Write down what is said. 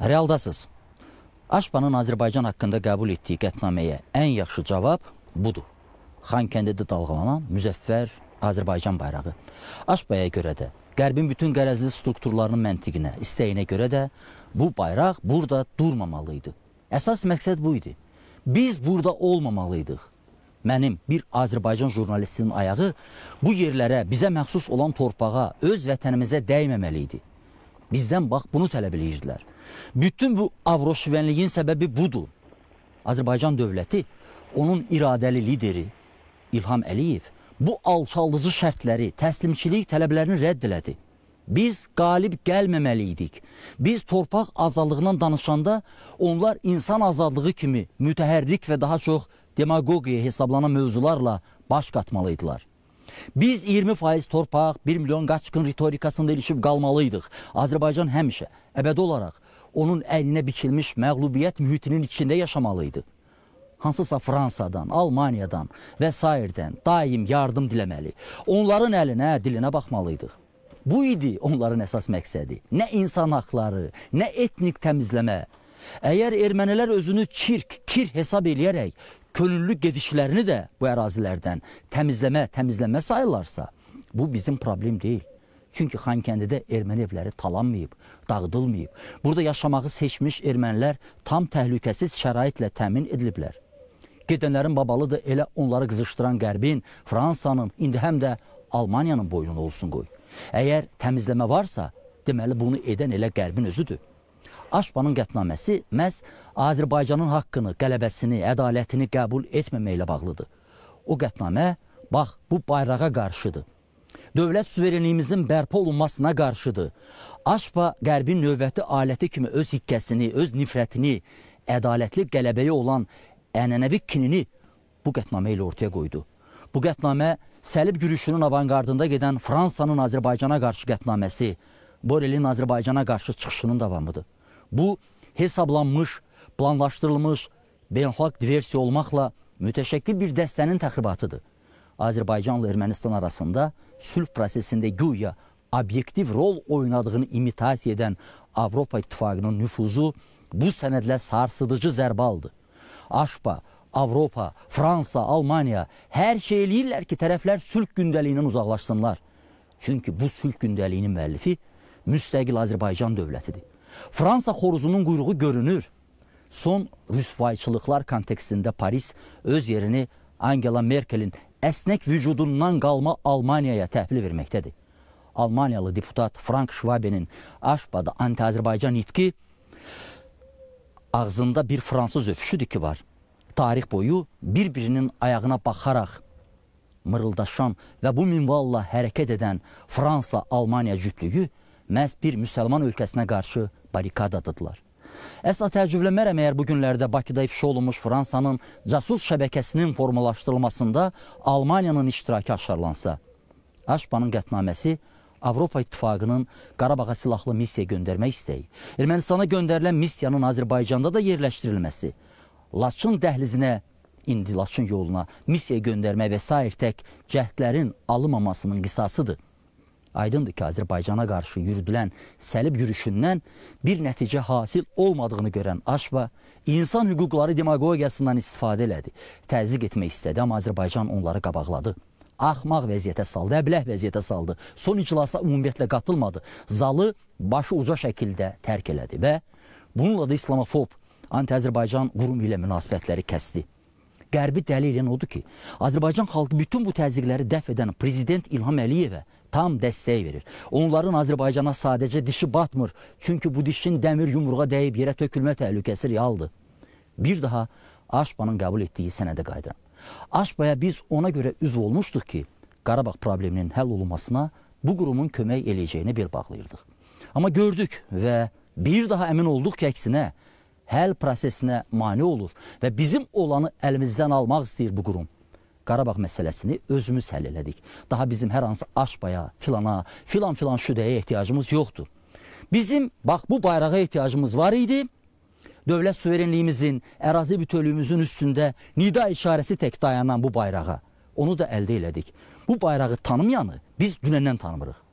Realdasız. Aşpanın Azərbaycan haqqında qəbul etdiyi qətnaməyə ən yaxşı cavab budur. Xankəndidə dalğalanan müzəffər Azərbaycan bayrağı. Aşbaya görə də, Qərbin bütün qərəzli strukturlarının məntiqinə, istəyinə görə də bu bayraq burada durmamalı idi. Əsas məqsəd bu idi. Biz burada olmamalıydıq. Mənim bir Azərbaycan jurnalistinin ayağı bu yerlərə, bizə məxsus olan torpağa, öz vətənimizə dəyməməli idi. Bizdən bax bunu tələb eləyirdilər. Bütün bu avroşivənliyin səbəbi budur. Azərbaycan dövləti, onun iradəli lideri İlham Əliyev bu alçaldıcı şərtləri, təslimçilik tələblərini rədd elədi. Biz qalib gəlməməli idik. Biz torpaq azadlığından danışanda onlar insan azadlığı kimi mütəhərrik və daha çox demagogiya hesablanan mövzularla baş qatmalıydılar. Biz 20% torpaq, 1 milyon qaçqın ritorikasında ilişib qalmalıydıq. Azərbaycan həmişə, əbədi olaraq onun əlinə biçilmiş məğlubiyyət mühitinin içində yaşamalı idi. Hansısa Fransadan, Almaniyadan və s. daim yardım diləməli. Onların əlinə, dilinə baxmalıydıq. Bu idi onların əsas məqsədi. Nə insan haqları, nə etnik təmizləmə. Əgər ermənilər özünü çirk, kir hesab eləyərək könüllü gedişlərini də bu ərazilərdən təmizləmə, təmizləmə sayırlarsa, bu bizim problem deyil. Çünki Xankəndidə erməni evləri talanmayıb, dağıdılmayıb. Burada yaşamağı seçmiş ermənilər tam təhlükəsiz şəraitlə təmin ediliblər. Gedənlərin babalı da elə onları qızışdıran Qərbin, Fransanın, indi həm də Almaniyanın boynunu olsun qoy. Əgər təmizləmə varsa, deməli bunu edən elə Qərbin özüdür. Aşpanın qətnaməsi məhz Azərbaycanın haqqını, qələbəsini, ədalətini qəbul etməməklə bağlıdır. O qətnamə, bax, bu bayrağa qarşıdır dövlət suverenliyimizin bərpa olunmasına qarşıdır. Aşpa Qərbin növbəti aləti kimi öz hikkəsini, öz nifrətini, ədalətli qələbəyə olan ənənəvi kinini bu qətnamə ilə ortaya qoydu. Bu qətnamə Səlib yürüşünün avangardında gedən Fransanın Azərbaycana qarşı qətnaməsi, Borelin Azərbaycana qarşı çıxışının davamıdır. Bu, hesablanmış, planlaşdırılmış, beynəlxalq diversiya olmaqla mütəşəkkil bir dəstənin təxribatıdır. Azərbaycanla Ermənistan arasında sülh prosesində güya obyektiv rol oynadığını imitasiya edən Avropa İttifaqının nüfuzu bu sənədlə sarsıdıcı zərbə aldı. Aşpa, Avropa, Fransa, Almaniya hər şey eləyirlər ki, tərəflər sülh gündəliyindən uzaqlaşsınlar. Çünki bu sülh gündəliyinin müəllifi müstəqil Azərbaycan dövlətidir. Fransa xoruzunun quyruğu görünür. Son rüsvayçılıqlar kontekstində Paris öz yerini Angela Merkelin əsnək vücudundan qalma Almaniyaya təhvil verməkdədir. Almaniyalı deputat Frank Schwabenin Aşbada anti-Azərbaycan nitqi ağzında bir fransız öpüşüdür ki var. Tarix boyu bir-birinin ayağına baxaraq mırıldaşan və bu minvalla hərəkət edən Fransa-Almaniya cütlüyü məhz bir müsəlman ölkəsinə qarşı barikadadıdırlar. Əsla təəccüblənmərəm əgər bu günlərdə Bakıda ifşa olunmuş Fransanın casus şəbəkəsinin formalaşdırılmasında Almaniyanın iştirakı aşkarlansa. Aşpanın qətnaməsi Avropa İttifaqının Qarabağa silahlı missiya göndərmək istəyi, Ermənistana göndərilən missiyanın Azərbaycanda da yerləşdirilməsi, Laçın dəhlizinə, indi Laçın yoluna missiya göndərmək və s. tək cəhdlərin alınmamasının qisasıdır aydındır ki, Azərbaycana qarşı yürüdülən səlib yürüşündən bir nəticə hasil olmadığını görən Aşba insan hüquqları demagogiyasından istifadə elədi. Təzyiq etmək istədi, amma Azərbaycan onları qabaqladı axmaq vəziyyətə saldı, əbləh vəziyyətə saldı. Son iclasa ümumiyyətlə qatılmadı. Zalı başı uca şəkildə tərk elədi və bununla da islamofob anti-Azərbaycan qurumu ilə münasibətləri kəsdi. Qərbi dəlil eləyən odur ki, Azərbaycan xalqı bütün bu təzyiqləri dəf edən prezident İlham Əliyevə tam dəstək verir. Onların Azərbaycana sadəcə dişi batmır. Çünki bu dişin dəmir yumruğa dəyib yerə tökülmə təhlükəsi realdır. Bir daha Aşpanın qəbul etdiyi sənədə qayıdıram. Aşpaya biz ona görə üzv olmuşduq ki, Qarabağ probleminin həll olunmasına bu qurumun kömək eləyəcəyini bel bağlayırdıq. Amma gördük və bir daha əmin olduq ki, əksinə həll prosesinə mane olur və bizim olanı əlimizdən almaq istəyir bu qurum. Qarabağ məsələsini özümüz həll elədik. Daha bizim hər hansı aşbaya, filana, filan-filan şüdəyə ehtiyacımız yoxdur. Bizim bax bu bayrağa ehtiyacımız var idi. Dövlət suverenliyimizin, ərazi bütövlüyümüzün üstündə nida işarəsi tək dayanan bu bayrağa. Onu da əldə elədik. Bu bayrağı tanımayanı biz dünəndən tanımırıq.